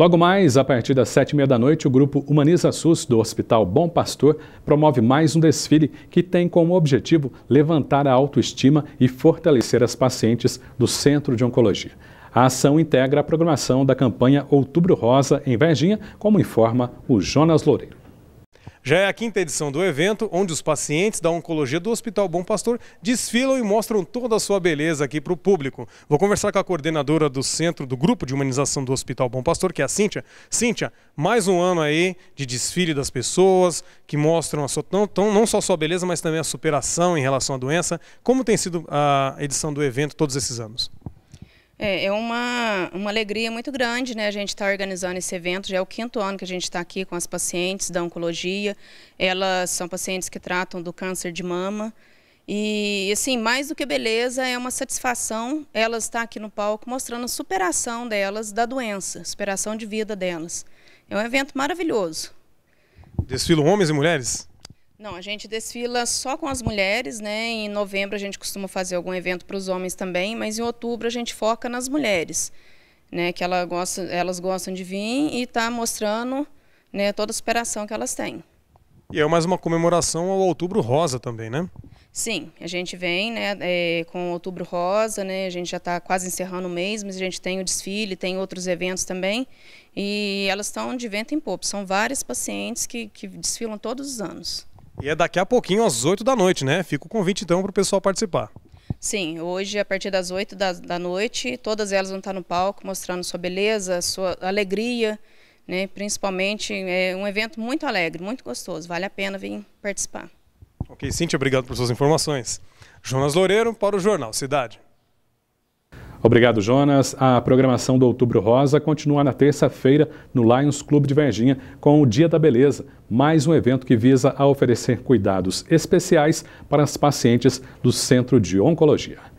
Logo mais, a partir das sete e meia da noite, o grupo Humaniza SUS do Hospital Bom Pastor promove mais um desfile que tem como objetivo levantar a autoestima e fortalecer as pacientes do Centro de Oncologia. A ação integra a programação da campanha Outubro Rosa em Verginha, como informa o Jonas Loureiro. Já é a quinta edição do evento, onde os pacientes da oncologia do Hospital Bom Pastor desfilam e mostram toda a sua beleza aqui para o público. Vou conversar com a coordenadora do centro do grupo de humanização do Hospital Bom Pastor, que é a Cíntia. Cíntia, mais um ano aí de desfile das pessoas que mostram sua, não, não, só a sua beleza, mas também a superação em relação à doença. Como tem sido a edição do evento todos esses anos? É, é uma, uma alegria muito grande, né? A gente está organizando esse evento, já é o quinto ano que a gente está aqui com as pacientes da oncologia. Elas são pacientes que tratam do câncer de mama. E, assim, mais do que beleza, é uma satisfação elas estar tá aqui no palco mostrando a superação delas da doença, superação de vida delas. É um evento maravilhoso. Desfilo homens e mulheres? Não, a gente desfila só com as mulheres, né? Em novembro a gente costuma fazer algum evento para os homens também, mas em outubro a gente foca nas mulheres, né? Que ela gosta, elas gostam de vir e está mostrando, né? Toda a superação que elas têm. E é mais uma comemoração ao Outubro Rosa também, né? Sim, a gente vem né, é, com o Outubro Rosa, né, a gente já está quase encerrando o mês, mas a gente tem o desfile, tem outros eventos também, e elas estão de vento em popa. São várias pacientes que, que desfilam todos os anos. E é daqui a pouquinho, às 8 da noite, né? Fica o convite então para o pessoal participar. Sim, hoje a partir das 8 da, da noite, todas elas vão estar no palco mostrando sua beleza, sua alegria, né? principalmente é um evento muito alegre, muito gostoso, vale a pena vir participar. Ok, Cintia, obrigado por suas informações. Jonas Loureiro para o Jornal Cidade. Obrigado, Jonas. A programação do Outubro Rosa continua na terça-feira no Lions Clube de Verginha com o Dia da Beleza, mais um evento que visa a oferecer cuidados especiais para as pacientes do Centro de Oncologia.